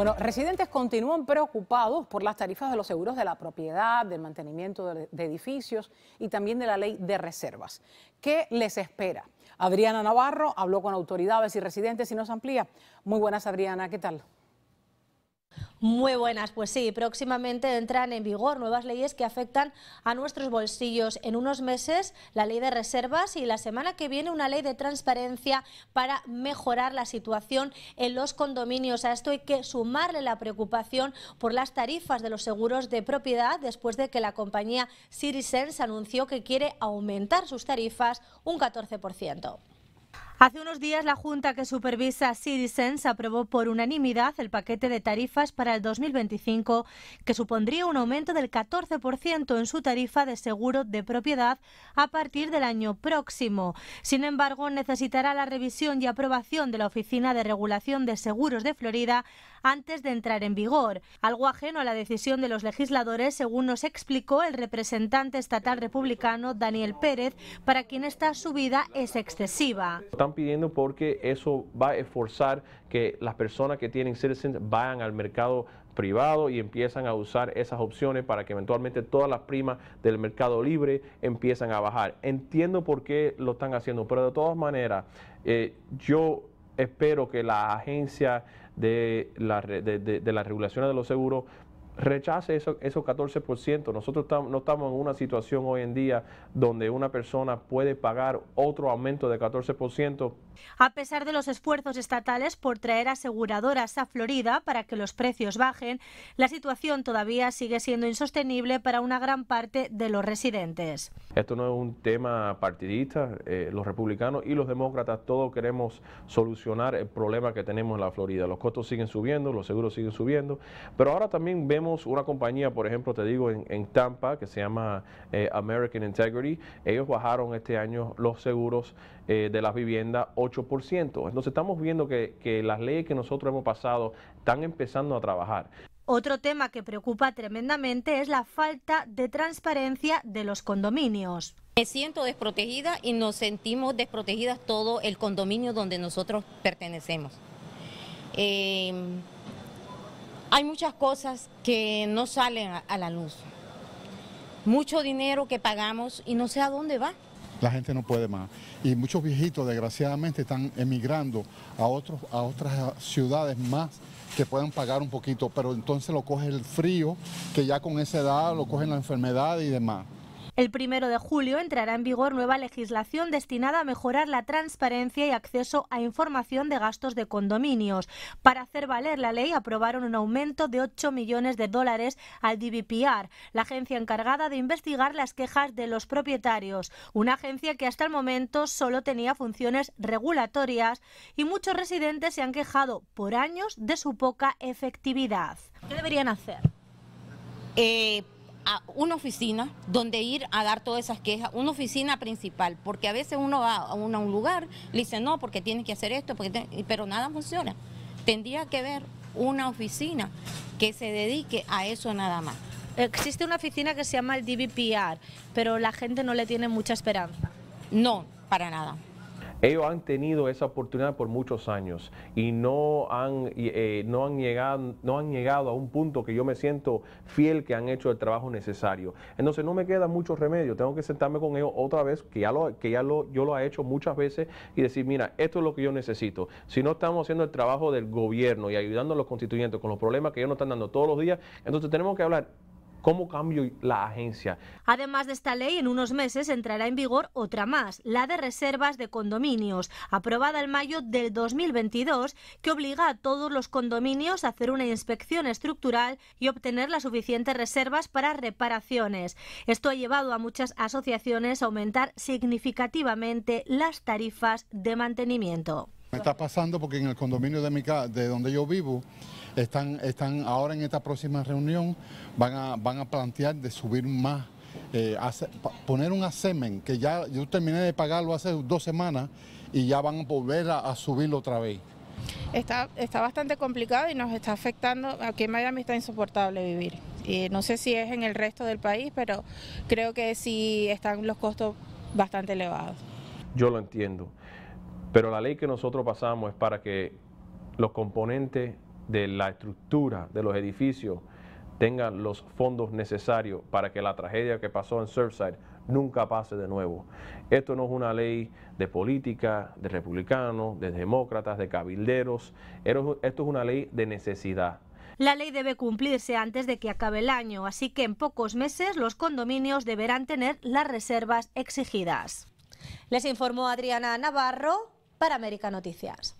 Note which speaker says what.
Speaker 1: Bueno, residentes continúan preocupados por las tarifas de los seguros de la propiedad, del mantenimiento de, edificios y también de la ley de reservas. ¿Qué les espera? Adriana Navarro habló con autoridades y residentes y nos amplía. Muy buenas, Adriana, ¿qué tal?
Speaker 2: Muy buenas, pues sí, próximamente entran en vigor nuevas leyes que afectan a nuestros bolsillos. En unos meses la ley de reservas y la semana que viene una ley de transparencia para mejorar la situación en los condominios. A esto hay que sumarle la preocupación por las tarifas de los seguros de propiedad después de que la compañía Sirisense anunció que quiere aumentar sus tarifas un 14%. Hace unos días la Junta que supervisa Citizens aprobó por unanimidad el paquete de tarifas para el 2025 que supondría un aumento del 14% en su tarifa de seguro de propiedad a partir del año próximo. Sin embargo, necesitará la revisión y aprobación de la Oficina de Regulación de Seguros de Florida antes de entrar en vigor, algo ajeno a la decisión de los legisladores, según nos explicó el representante estatal republicano Daniel Pérez, para quien esta subida es excesiva.
Speaker 3: Están pidiendo porque eso va a esforzar que las personas que tienen citizens vayan al mercado privado y empiezan a usar esas opciones para que eventualmente todas las primas del mercado libre empiezan a bajar. Entiendo por qué lo están haciendo, pero de todas maneras, eh, yo espero que la agencia de, la, de, de, las regulaciones de los seguros rechace esos 14%. Nosotros no estamos en una situación hoy en día donde una persona puede pagar otro aumento de 14%.
Speaker 2: A pesar de los esfuerzos estatales por traer aseguradoras a Florida para que los precios bajen, la situación todavía sigue siendo insostenible para una gran parte de los residentes.
Speaker 3: Esto no es un tema partidista. Eh, los republicanos y los demócratas todos queremos solucionar el problema que tenemos en la Florida. Los costos siguen subiendo, los seguros siguen subiendo, pero ahora también vemos una compañía, por ejemplo, te digo, en, Tampa, que se llama eh, American Integrity. Ellos bajaron este año los seguros eh, de las viviendas 8%. Entonces estamos viendo que, que las leyes que nosotros hemos pasado están empezando a trabajar.
Speaker 2: Otro tema que preocupa tremendamente es la falta de transparencia de los condominios.
Speaker 1: Me siento desprotegida y nos sentimos desprotegidas todo el condominio donde nosotros pertenecemos. Eh, hay muchas cosas que no salen a, la luz. Mucho dinero que pagamos y no sé a dónde va. La gente no puede más. Y muchos viejitos, desgraciadamente, están emigrando a, otros, a otras ciudades más que puedan pagar un poquito, pero entonces lo coge el frío, que ya con esa edad lo cogen la enfermedad y demás.
Speaker 2: El primero de julio entrará en vigor nueva legislación destinada a mejorar la transparencia y acceso a información de gastos de condominios. Para hacer valer la ley, aprobaron un aumento de 8 millones de dólares al DBPR, la agencia encargada de investigar las quejas de los propietarios. Una agencia que hasta el momento solo tenía funciones regulatorias y muchos residentes se han quejado por años de su poca efectividad. ¿Qué deberían hacer? Eh, una oficina donde ir a dar todas esas quejas,
Speaker 1: una oficina principal, porque a veces uno va a, un, lugar, le dice no, porque tiene que hacer esto, pero nada funciona. Tendría que haber una oficina que se dedique
Speaker 2: a eso nada más. Existe una oficina que se llama el DBPR, pero la gente no le tiene mucha esperanza. No, para nada.
Speaker 3: Ellos han tenido esa oportunidad por muchos años y no han, eh, no, han llegado, no han llegado a un punto que yo me siento fiel que han hecho el trabajo necesario. Entonces no me queda mucho remedio, tengo que sentarme con ellos otra vez, que ya, lo, que ya lo, yo lo he hecho muchas veces, y decir, mira, esto es lo que yo necesito. Si no estamos haciendo el trabajo del gobierno y ayudando a los constituyentes con los problemas que ellos nos están dando todos los días, entonces tenemos que hablar, ¿Cómo cambio la agencia?
Speaker 2: Además de esta ley, en unos meses entrará en vigor otra más, la de reservas de condominios, aprobada en mayo del 2022, que obliga a todos los condominios a hacer una inspección estructural y obtener las suficientes reservas para reparaciones. Esto ha llevado a muchas asociaciones a aumentar significativamente las tarifas de mantenimiento.
Speaker 1: Me está pasando porque en el condominio de mi de donde yo vivo, están, están ahora en esta próxima reunión, van a, van a plantear de subir más, eh, poner un asemen que ya yo terminé de pagarlo hace dos semanas y ya van a volver a, subirlo otra vez. Está, está bastante complicado y nos está afectando, aquí en Miami está insoportable vivir. Y no sé si es en el resto del país, pero creo que sí están los costos bastante elevados.
Speaker 3: Yo lo entiendo pero la ley que nosotros pasamos es para que los componentes de la estructura de los edificios tengan los fondos necesarios para que la tragedia que pasó en Surfside nunca pase de nuevo. Esto no es una ley de política, de republicanos, de demócratas, de cabilderos. Esto es una ley de necesidad.
Speaker 2: La ley debe cumplirse antes de que acabe el año, así que en pocos meses los condominios deberán tener las reservas exigidas. Les informó Adriana Navarro para América Noticias.